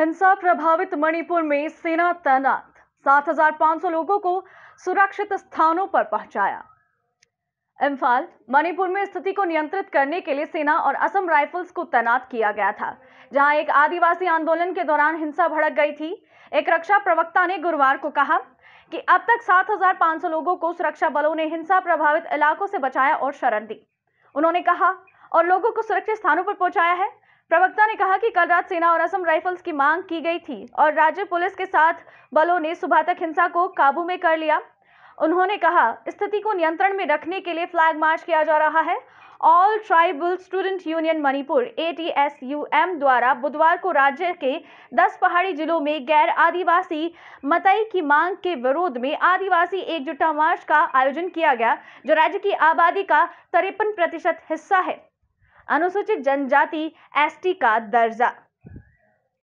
हिंसा प्रभावित मणिपुर में सेना तैनात 7,500 लोगों को सुरक्षित स्थानों पर पहुंचाया इम्फाल मणिपुर में स्थिति को नियंत्रित करने के लिए सेना और असम राइफल्स को तैनात किया गया था जहां एक आदिवासी आंदोलन के दौरान हिंसा भड़क गई थी एक रक्षा प्रवक्ता ने गुरुवार को कहा कि अब तक 7,500 लोगों को सुरक्षा बलों ने हिंसा प्रभावित इलाकों से बचाया और शरण दी उन्होंने कहा और लोगों को सुरक्षित स्थानों पर पहुंचाया है प्रवक्ता ने कहा कि कल रात सेना और असम राइफल्स की मांग की गई थी और राज्य पुलिस के साथ बलों ने सुबह तक हिंसा को काबू में कर लिया उन्होंने कहा स्थिति को नियंत्रण में रखने के लिए फ्लैग मार्च किया जा रहा है All Tribal Student Union Manipur ए द्वारा बुधवार को राज्य के 10 पहाड़ी जिलों में गैर आदिवासी मतई की मांग के विरोध में आदिवासी एकजुटता मार्च का आयोजन किया गया जो राज्य की आबादी का तिरपन प्रतिशत हिस्सा है अनुसूचित जनजाति एसटी का दर्जा